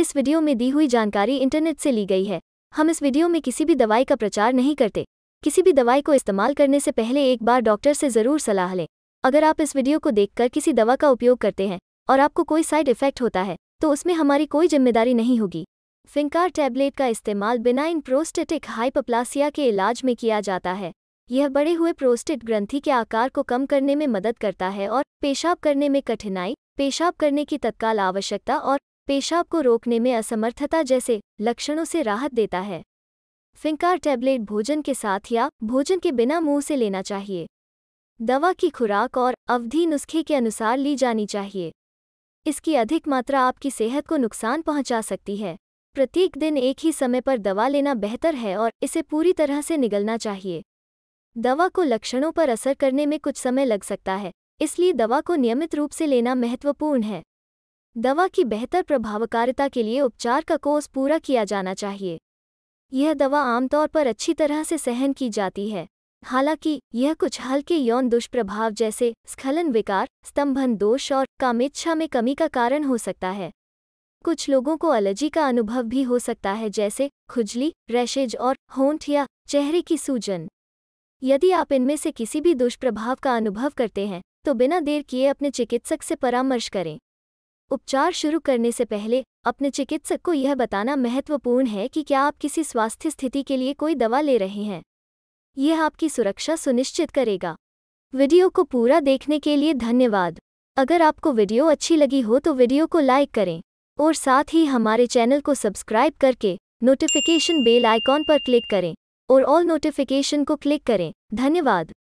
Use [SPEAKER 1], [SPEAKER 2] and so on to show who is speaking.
[SPEAKER 1] इस वीडियो में दी हुई जानकारी इंटरनेट से ली गई है हम इस वीडियो में किसी भी दवाई का प्रचार नहीं करते किसी भी दवाई को इस्तेमाल करने से पहले एक बार डॉक्टर से ज़रूर सलाह लें अगर आप इस वीडियो को देखकर किसी दवा का उपयोग करते हैं और आपको कोई साइड इफेक्ट होता है तो उसमें हमारी कोई जिम्मेदारी नहीं होगी फिंकार टैबलेट का इस्तेमाल बिनाइन प्रोस्टेटिक हाइपप्लासिया के इलाज में किया जाता है यह बड़े हुए प्रोस्टेट ग्रंथि के आकार को कम करने में मदद करता है और पेशाब करने में कठिनाई पेशाब करने की तत्काल आवश्यकता और पेशाब को रोकने में असमर्थता जैसे लक्षणों से राहत देता है फिंकार टैबलेट भोजन के साथ या भोजन के बिना मुंह से लेना चाहिए दवा की खुराक और अवधि नुस्खे के अनुसार ली जानी चाहिए इसकी अधिक मात्रा आपकी सेहत को नुकसान पहुंचा सकती है प्रत्येक दिन एक ही समय पर दवा लेना बेहतर है और इसे पूरी तरह से निगलना चाहिए दवा को लक्षणों पर असर करने में कुछ समय लग सकता है इसलिए दवा को नियमित रूप से लेना महत्वपूर्ण है दवा की बेहतर प्रभावकारिता के लिए उपचार का कोर्स पूरा किया जाना चाहिए यह दवा आमतौर पर अच्छी तरह से सहन की जाती है हालांकि यह कुछ हल्के यौन दुष्प्रभाव जैसे स्खलन विकार स्तंभन दोष और कामेच्छा में कमी का कारण हो सकता है कुछ लोगों को एलर्जी का अनुभव भी हो सकता है जैसे खुजली रैशेज और होंठ या चेहरे की सूजन यदि आप इनमें से किसी भी दुष्प्रभाव का अनुभव करते हैं तो बिना देर किए अपने चिकित्सक से परामर्श करें उपचार शुरू करने से पहले अपने चिकित्सक को यह बताना महत्वपूर्ण है कि क्या आप किसी स्वास्थ्य स्थिति के लिए कोई दवा ले रहे हैं यह आपकी सुरक्षा सुनिश्चित करेगा वीडियो को पूरा देखने के लिए धन्यवाद अगर आपको वीडियो अच्छी लगी हो तो वीडियो को लाइक करें और साथ ही हमारे चैनल को सब्सक्राइब करके नोटिफिकेशन बेल आइकॉन पर क्लिक करें और ऑल नोटिफिकेशन को क्लिक करें धन्यवाद